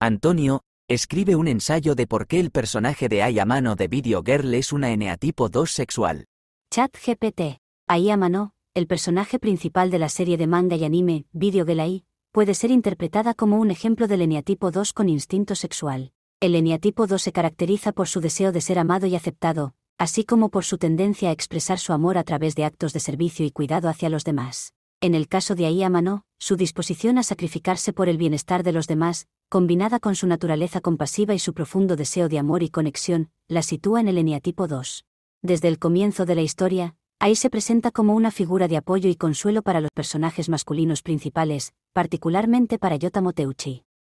Antonio, escribe un ensayo de por qué el personaje de Ayamano de Video Girl es una eneatipo 2 sexual. Chat GPT. Ayamano, el personaje principal de la serie de manga y anime, Video Girl AI, puede ser interpretada como un ejemplo del eneatipo 2 con instinto sexual. El eneatipo 2 se caracteriza por su deseo de ser amado y aceptado, así como por su tendencia a expresar su amor a través de actos de servicio y cuidado hacia los demás. En el caso de Ayamano, su disposición a sacrificarse por el bienestar de los demás, combinada con su naturaleza compasiva y su profundo deseo de amor y conexión, la sitúa en el eneatipo 2. Desde el comienzo de la historia, ahí se presenta como una figura de apoyo y consuelo para los personajes masculinos principales, particularmente para Yota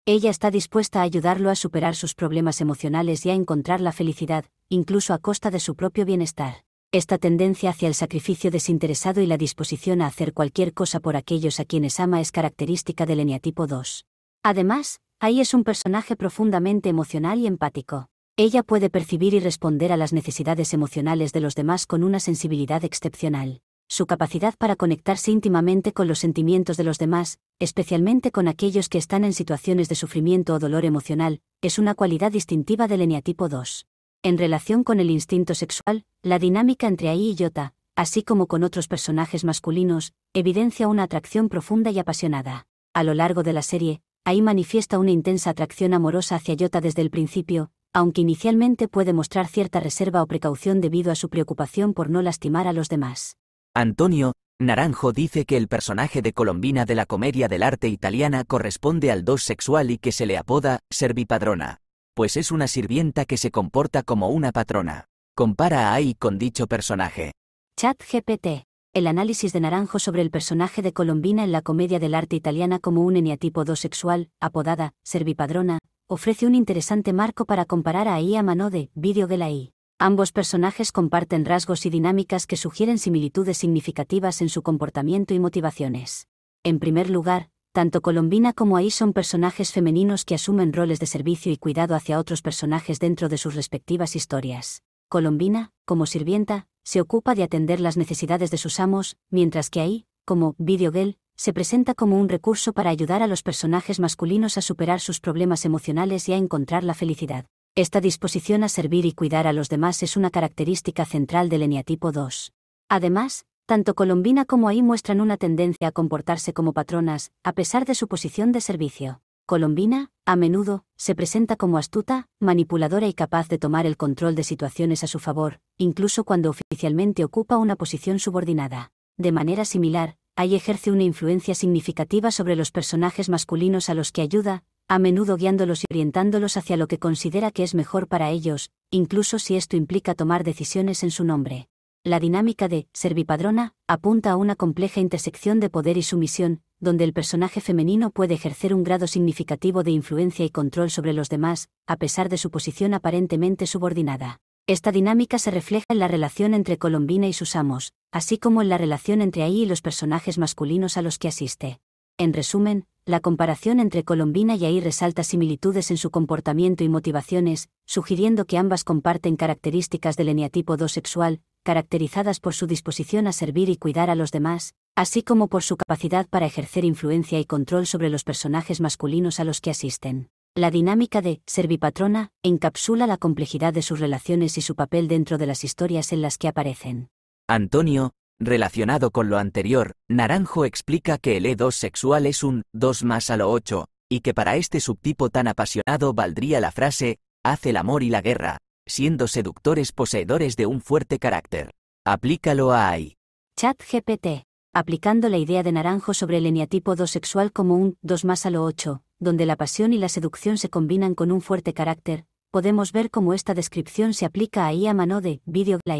Ella está dispuesta a ayudarlo a superar sus problemas emocionales y a encontrar la felicidad, incluso a costa de su propio bienestar. Esta tendencia hacia el sacrificio desinteresado y la disposición a hacer cualquier cosa por aquellos a quienes ama es característica del eneatipo 2. Además, Ahí es un personaje profundamente emocional y empático. Ella puede percibir y responder a las necesidades emocionales de los demás con una sensibilidad excepcional. Su capacidad para conectarse íntimamente con los sentimientos de los demás, especialmente con aquellos que están en situaciones de sufrimiento o dolor emocional, es una cualidad distintiva del eneatipo 2. En relación con el instinto sexual, la dinámica entre Ai y Yota, así como con otros personajes masculinos, evidencia una atracción profunda y apasionada. A lo largo de la serie, ahí manifiesta una intensa atracción amorosa hacia Yota desde el principio, aunque inicialmente puede mostrar cierta reserva o precaución debido a su preocupación por no lastimar a los demás. Antonio, Naranjo dice que el personaje de Colombina de la comedia del arte italiana corresponde al dos sexual y que se le apoda servipadrona, pues es una sirvienta que se comporta como una patrona. Compara a con dicho personaje. Chat GPT el análisis de Naranjo sobre el personaje de Colombina en la comedia del arte italiana como un eneatipo dosexual, apodada Servipadrona, ofrece un interesante marco para comparar a Ia Mano de la I. Ambos personajes comparten rasgos y dinámicas que sugieren similitudes significativas en su comportamiento y motivaciones. En primer lugar, tanto Colombina como Ahí son personajes femeninos que asumen roles de servicio y cuidado hacia otros personajes dentro de sus respectivas historias. Colombina, como sirvienta, se ocupa de atender las necesidades de sus amos, mientras que ahí, como Video se presenta como un recurso para ayudar a los personajes masculinos a superar sus problemas emocionales y a encontrar la felicidad. Esta disposición a servir y cuidar a los demás es una característica central del eneatipo 2. Además, tanto Colombina como ahí muestran una tendencia a comportarse como patronas, a pesar de su posición de servicio. Colombina, a menudo, se presenta como astuta, manipuladora y capaz de tomar el control de situaciones a su favor, incluso cuando oficialmente ocupa una posición subordinada. De manera similar, ahí ejerce una influencia significativa sobre los personajes masculinos a los que ayuda, a menudo guiándolos y orientándolos hacia lo que considera que es mejor para ellos, incluso si esto implica tomar decisiones en su nombre la dinámica de Servipadrona apunta a una compleja intersección de poder y sumisión, donde el personaje femenino puede ejercer un grado significativo de influencia y control sobre los demás, a pesar de su posición aparentemente subordinada. Esta dinámica se refleja en la relación entre Colombina y sus amos, así como en la relación entre ahí y los personajes masculinos a los que asiste. En resumen, la comparación entre Colombina y ahí resalta similitudes en su comportamiento y motivaciones, sugiriendo que ambas comparten características del eneatipo 2 sexual, caracterizadas por su disposición a servir y cuidar a los demás, así como por su capacidad para ejercer influencia y control sobre los personajes masculinos a los que asisten. La dinámica de Servipatrona encapsula la complejidad de sus relaciones y su papel dentro de las historias en las que aparecen. Antonio, relacionado con lo anterior, Naranjo explica que el E2 sexual es un 2 más a lo 8, y que para este subtipo tan apasionado valdría la frase, hace el amor y la guerra, siendo seductores poseedores de un fuerte carácter. Aplícalo a AI. Chat GPT. Aplicando la idea de Naranjo sobre el eniatipo 2 sexual como un 2 más a lo 8, donde la pasión y la seducción se combinan con un fuerte carácter, podemos ver cómo esta descripción se aplica a a Mano de Video la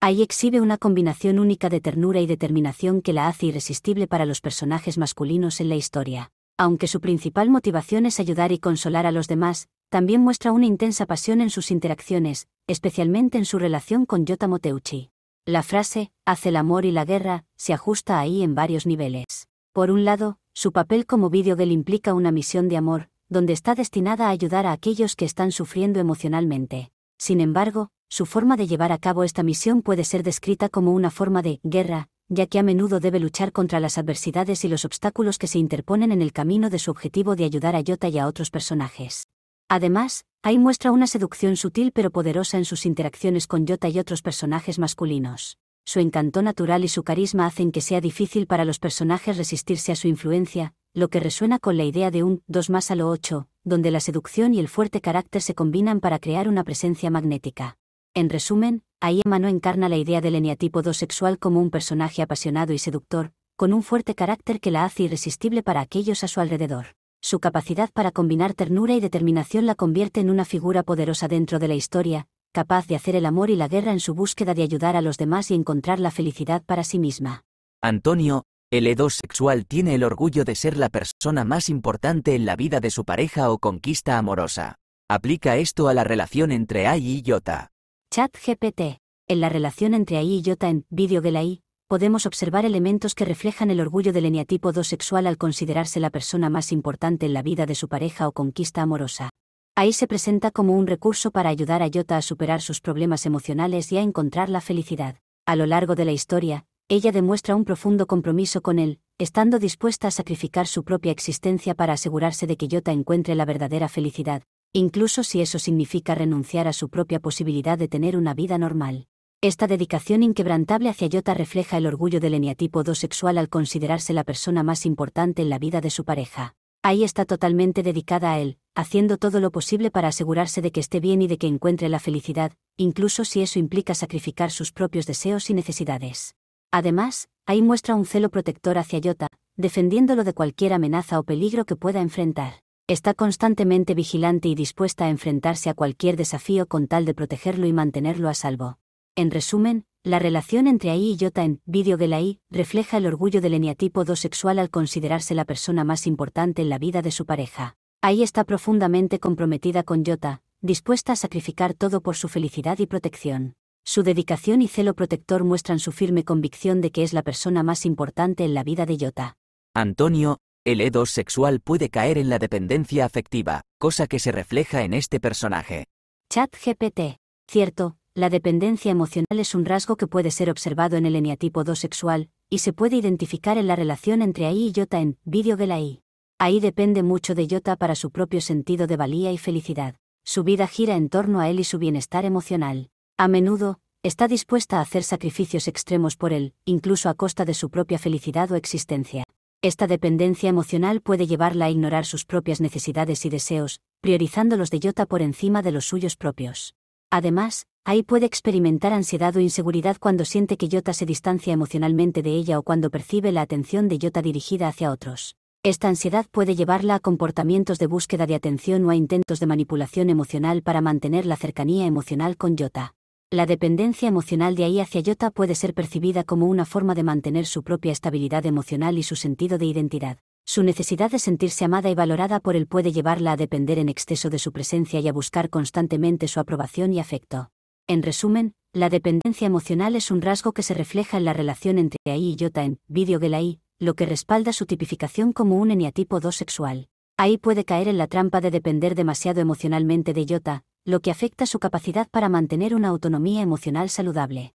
Ahí exhibe una combinación única de ternura y determinación que la hace irresistible para los personajes masculinos en la historia aunque su principal motivación es ayudar y consolar a los demás, también muestra una intensa pasión en sus interacciones, especialmente en su relación con Yotamoteuchi. La frase, hace el amor y la guerra, se ajusta ahí en varios niveles. Por un lado, su papel como videogame implica una misión de amor, donde está destinada a ayudar a aquellos que están sufriendo emocionalmente. Sin embargo, su forma de llevar a cabo esta misión puede ser descrita como una forma de guerra, ya que a menudo debe luchar contra las adversidades y los obstáculos que se interponen en el camino de su objetivo de ayudar a Yota y a otros personajes. Además, ahí muestra una seducción sutil pero poderosa en sus interacciones con Yota y otros personajes masculinos. Su encanto natural y su carisma hacen que sea difícil para los personajes resistirse a su influencia, lo que resuena con la idea de un 2 más a lo 8, donde la seducción y el fuerte carácter se combinan para crear una presencia magnética. En resumen, Ahí no encarna la idea del eneatipo 2 sexual como un personaje apasionado y seductor, con un fuerte carácter que la hace irresistible para aquellos a su alrededor. Su capacidad para combinar ternura y determinación la convierte en una figura poderosa dentro de la historia, capaz de hacer el amor y la guerra en su búsqueda de ayudar a los demás y encontrar la felicidad para sí misma. Antonio, el E2 sexual tiene el orgullo de ser la persona más importante en la vida de su pareja o conquista amorosa. Aplica esto a la relación entre Ay y Yota. ChatGPT. En la relación entre AI y Yota en Video de A.I., podemos observar elementos que reflejan el orgullo del eneatipo 2 sexual al considerarse la persona más importante en la vida de su pareja o conquista amorosa. A.I. se presenta como un recurso para ayudar a Jota a superar sus problemas emocionales y a encontrar la felicidad. A lo largo de la historia, ella demuestra un profundo compromiso con él, estando dispuesta a sacrificar su propia existencia para asegurarse de que Yota encuentre la verdadera felicidad, incluso si eso significa renunciar a su propia posibilidad de tener una vida normal. Esta dedicación inquebrantable hacia Yota refleja el orgullo del eniatipo dosexual sexual al considerarse la persona más importante en la vida de su pareja. Ahí está totalmente dedicada a él, haciendo todo lo posible para asegurarse de que esté bien y de que encuentre la felicidad, incluso si eso implica sacrificar sus propios deseos y necesidades. Además, ahí muestra un celo protector hacia Yota, defendiéndolo de cualquier amenaza o peligro que pueda enfrentar está constantemente vigilante y dispuesta a enfrentarse a cualquier desafío con tal de protegerlo y mantenerlo a salvo. En resumen, la relación entre AI y Yota en Video I refleja el orgullo del eniatipo do-sexual al considerarse la persona más importante en la vida de su pareja. A.I. está profundamente comprometida con Yota, dispuesta a sacrificar todo por su felicidad y protección. Su dedicación y celo protector muestran su firme convicción de que es la persona más importante en la vida de Yota. Antonio, el E2 sexual puede caer en la dependencia afectiva, cosa que se refleja en este personaje. Chat GPT. Cierto, la dependencia emocional es un rasgo que puede ser observado en el eneatipo 2 sexual, y se puede identificar en la relación entre AI y Yota en Vídeo de la I. Ahí depende mucho de Yota para su propio sentido de valía y felicidad. Su vida gira en torno a él y su bienestar emocional. A menudo, está dispuesta a hacer sacrificios extremos por él, incluso a costa de su propia felicidad o existencia. Esta dependencia emocional puede llevarla a ignorar sus propias necesidades y deseos, priorizando los de Yota por encima de los suyos propios. Además, ahí puede experimentar ansiedad o inseguridad cuando siente que Yota se distancia emocionalmente de ella o cuando percibe la atención de Yota dirigida hacia otros. Esta ansiedad puede llevarla a comportamientos de búsqueda de atención o a intentos de manipulación emocional para mantener la cercanía emocional con Yota. La dependencia emocional de ahí hacia Yota puede ser percibida como una forma de mantener su propia estabilidad emocional y su sentido de identidad. Su necesidad de sentirse amada y valorada por él puede llevarla a depender en exceso de su presencia y a buscar constantemente su aprobación y afecto. En resumen, la dependencia emocional es un rasgo que se refleja en la relación entre AI y Yota en Video A.I., lo que respalda su tipificación como un eniatipo 2 sexual. Ahí puede caer en la trampa de depender demasiado emocionalmente de Yota lo que afecta su capacidad para mantener una autonomía emocional saludable.